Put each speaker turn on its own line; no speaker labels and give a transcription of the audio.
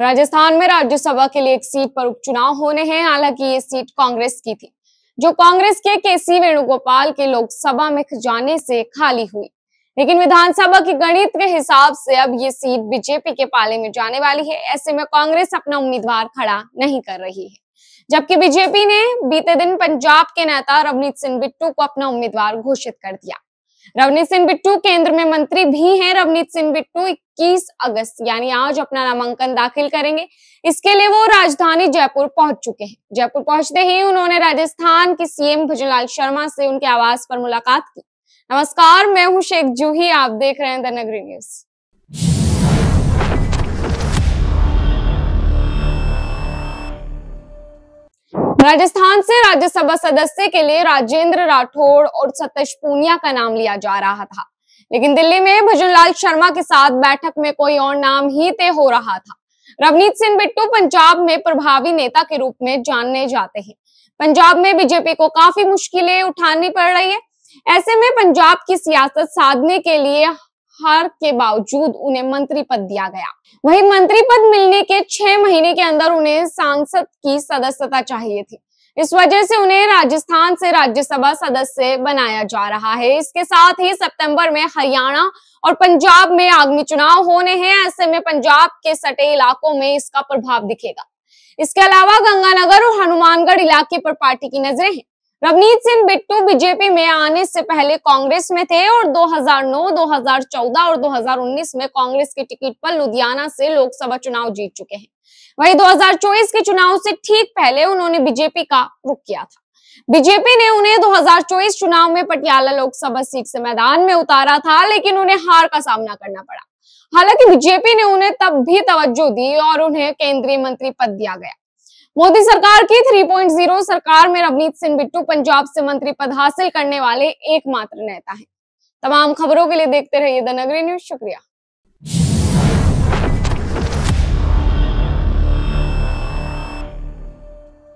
राजस्थान में राज्यसभा के लिए एक सीट पर उपचुनाव होने हैं हालांकि ये सीट कांग्रेस की थी जो कांग्रेस के के सी वेणुगोपाल के लोकसभा में जाने से खाली हुई लेकिन विधानसभा की गणित के हिसाब से अब ये सीट बीजेपी के पाले में जाने वाली है ऐसे में कांग्रेस अपना उम्मीदवार खड़ा नहीं कर रही है जबकि बीजेपी ने बीते दिन पंजाब के नेता रवनीत सिंह बिट्टू को अपना उम्मीदवार घोषित कर दिया रवनीत सिंह बिट्टू केंद्र में मंत्री भी हैं रवनीत सिंह बिट्टू 21 अगस्त यानी आज अपना नामांकन दाखिल करेंगे इसके लिए वो राजधानी जयपुर पहुंच चुके हैं जयपुर पहुंचते ही उन्होंने राजस्थान के सीएम भजनलाल शर्मा से उनके आवास पर मुलाकात की नमस्कार मैं हूं शेख जूही आप देख रहे हैं द नगरी न्यूज राजस्थान से राज्यसभा सदस्य के लिए राजेंद्र राठौड़ और सतीश पूनिया का नाम लिया जा रहा था लेकिन दिल्ली में भजनलाल शर्मा के साथ बैठक में कोई और नाम ही तय हो रहा था रवनीत सिंह बिट्टू पंजाब में प्रभावी नेता के रूप में जानने जाते हैं पंजाब में बीजेपी को काफी मुश्किलें उठानी पड़ रही है ऐसे में पंजाब की सियासत साधने के लिए हार के बावजूद उन्हें मंत्री पद दिया गया वहीं मंत्री पद मिलने के छह महीने के अंदर उन्हें सांसद की सदस्यता चाहिए थी इस वजह से उन्हें राजस्थान से राज्यसभा सदस्य बनाया जा रहा है इसके साथ ही सितंबर में हरियाणा और पंजाब में आगमी चुनाव होने हैं ऐसे में पंजाब के सटे इलाकों में इसका प्रभाव दिखेगा इसके अलावा गंगानगर और हनुमानगढ़ इलाके पर पार्टी की नजरें हैं रवनीत सिंह बिट्टू बीजेपी में आने से पहले कांग्रेस में थे और 2009, 2014 और 2019 में कांग्रेस की टिकट पर लुधियाना से लोकसभा चुनाव जीत चुके हैं वही 2024 के चुनाव से ठीक पहले उन्होंने बीजेपी का रुख किया था बीजेपी ने उन्हें 2024 चुनाव में पटियाला लोकसभा सीट से मैदान में उतारा था लेकिन उन्हें हार का सामना करना पड़ा हालांकि बीजेपी ने उन्हें तब भी तवज्जो दी और उन्हें केंद्रीय मंत्री पद दिया गया मोदी सरकार की 3.0 सरकार में रवनीत सिंह बिट्टू पंजाब से मंत्री पद हासिल करने वाले एकमात्र नेता हैं तमाम खबरों के लिए देखते रहिए द नगरी न्यूज शुक्रिया